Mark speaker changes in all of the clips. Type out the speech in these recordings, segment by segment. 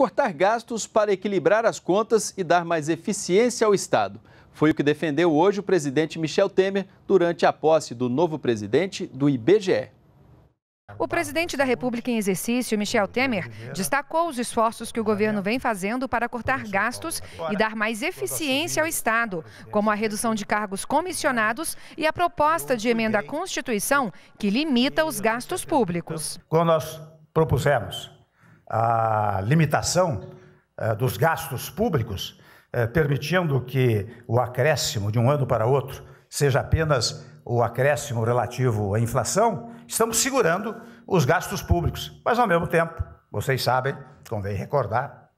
Speaker 1: cortar gastos para equilibrar as contas e dar mais eficiência ao Estado. Foi o que defendeu hoje o presidente Michel Temer durante a posse do novo presidente do IBGE.
Speaker 2: O presidente da República em exercício, Michel Temer, destacou os esforços que o governo vem fazendo para cortar gastos e dar mais eficiência ao Estado, como a redução de cargos comissionados e a proposta de emenda à Constituição que limita os gastos públicos.
Speaker 3: Quando nós propusemos a limitação eh, dos gastos públicos, eh, permitindo que o acréscimo de um ano para outro seja apenas o acréscimo relativo à inflação, estamos segurando os gastos públicos. Mas, ao mesmo tempo, vocês sabem, convém recordar,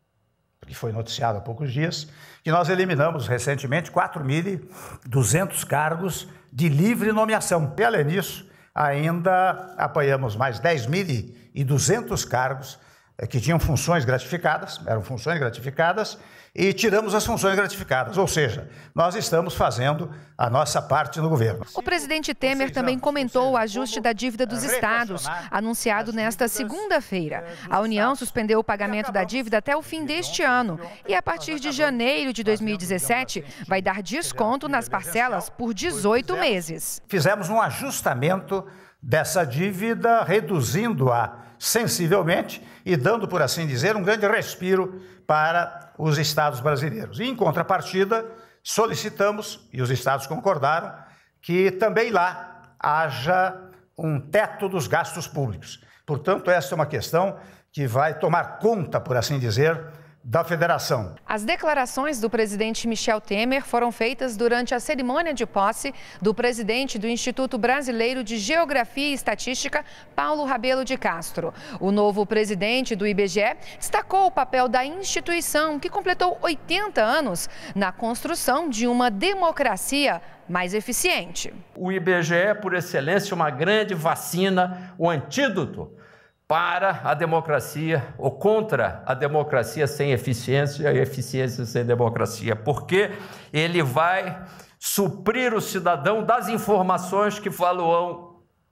Speaker 3: que foi noticiado há poucos dias, que nós eliminamos recentemente 4.200 cargos de livre nomeação. E, além disso, ainda apanhamos mais 10.200 cargos é, que tinham funções gratificadas, eram funções gratificadas, e tiramos as funções gratificadas, ou seja, nós estamos fazendo a nossa parte no governo. O
Speaker 2: presidente Temer também comentou o ajuste da dívida dos estados, anunciado nesta segunda-feira. A União suspendeu o pagamento da dívida até o fim deste ano e, a partir de janeiro de 2017, assim, vai dar desconto nas parcelas por 18 meses.
Speaker 3: Fizemos um ajustamento dessa dívida, reduzindo-a sensivelmente e dando, por assim dizer, um grande respiro para os estados brasileiros. E, em contrapartida, solicitamos, e os estados concordaram, que também lá haja um teto dos gastos públicos. Portanto, essa é uma questão que vai tomar conta, por assim dizer, da federação.
Speaker 2: As declarações do presidente Michel Temer foram feitas durante a cerimônia de posse do presidente do Instituto Brasileiro de Geografia e Estatística, Paulo Rabelo de Castro. O novo presidente do IBGE destacou o papel da instituição, que completou 80 anos, na construção de uma democracia mais eficiente.
Speaker 1: O IBGE, por excelência, uma grande vacina, o antídoto para a democracia ou contra a democracia sem eficiência e eficiência sem democracia, porque ele vai suprir o cidadão das informações que falam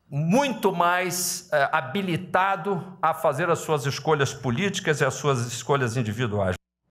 Speaker 1: muito mais é, habilitado a fazer as suas escolhas políticas e as suas escolhas individuais.